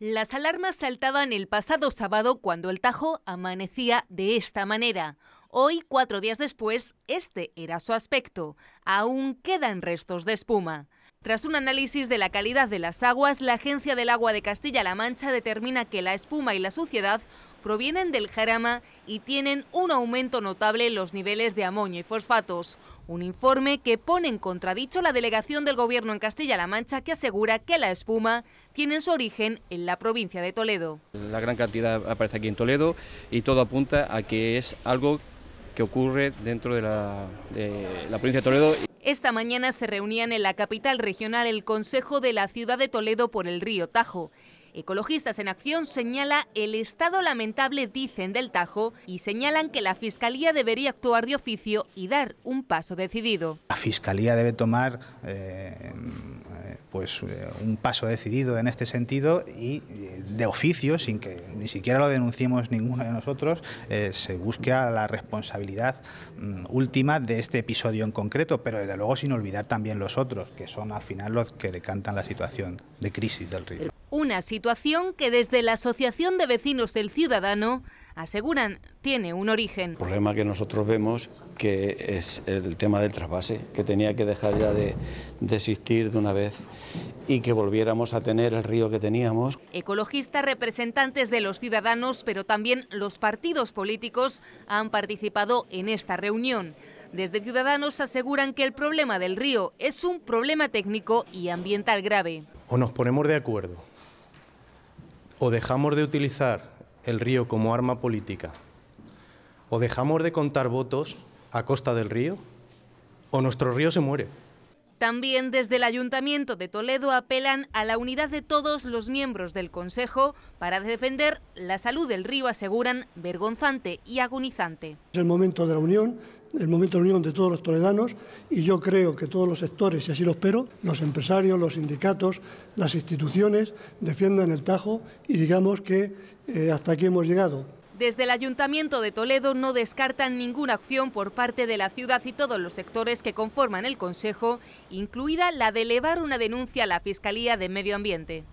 Las alarmas saltaban el pasado sábado cuando el Tajo amanecía de esta manera. Hoy, cuatro días después, este era su aspecto. Aún quedan restos de espuma. Tras un análisis de la calidad de las aguas, la Agencia del Agua de Castilla-La Mancha determina que la espuma y la suciedad provienen del Jarama y tienen un aumento notable en los niveles de amonio y fosfatos. Un informe que pone en contradicho la delegación del Gobierno en Castilla-La Mancha que asegura que la espuma tiene su origen en la provincia de Toledo. La gran cantidad aparece aquí en Toledo y todo apunta a que es algo que ocurre dentro de la, de la provincia de Toledo. Esta mañana se reunían en la capital regional el Consejo de la Ciudad de Toledo por el río Tajo. Ecologistas en Acción señala el estado lamentable, dicen, del Tajo y señalan que la Fiscalía debería actuar de oficio y dar un paso decidido. La Fiscalía debe tomar eh, eh, pues, eh, un paso decidido en este sentido y de oficio, sin que ni siquiera lo denunciemos ninguno de nosotros, se busque a la responsabilidad mm, última de este episodio en concreto, pero desde luego sin olvidar también los otros, que son al final los que decantan la situación de crisis del río. Una situación que desde la Asociación de Vecinos del Ciudadano aseguran tiene un origen. El problema que nosotros vemos que es el tema del trasvase, que tenía que dejar ya de, de, existir de una vez y que volviéramos a tener el río que teníamos. Ecologistas, representantes de los ciudadanos, pero también los partidos políticos han participado en esta reunión. Desde Ciudadanos aseguran que el problema del río es un problema técnico y ambiental grave. O nos ponemos de acuerdo o dejamos de utilizar el río como arma política, o dejamos de contar votos a costa del río, o nuestro río se muere. También desde el Ayuntamiento de Toledo apelan a la unidad de todos los miembros del Consejo para defender la salud del río, aseguran, vergonzante y agonizante. Es el momento de la unión, el momento de la unión de todos los toledanos y yo creo que todos los sectores, y así lo espero, los empresarios, los sindicatos, las instituciones, defiendan el Tajo y digamos que eh, hasta aquí hemos llegado. Desde el Ayuntamiento de Toledo no descartan ninguna acción por parte de la ciudad y todos los sectores que conforman el Consejo, incluida la de elevar una denuncia a la Fiscalía de Medio Ambiente.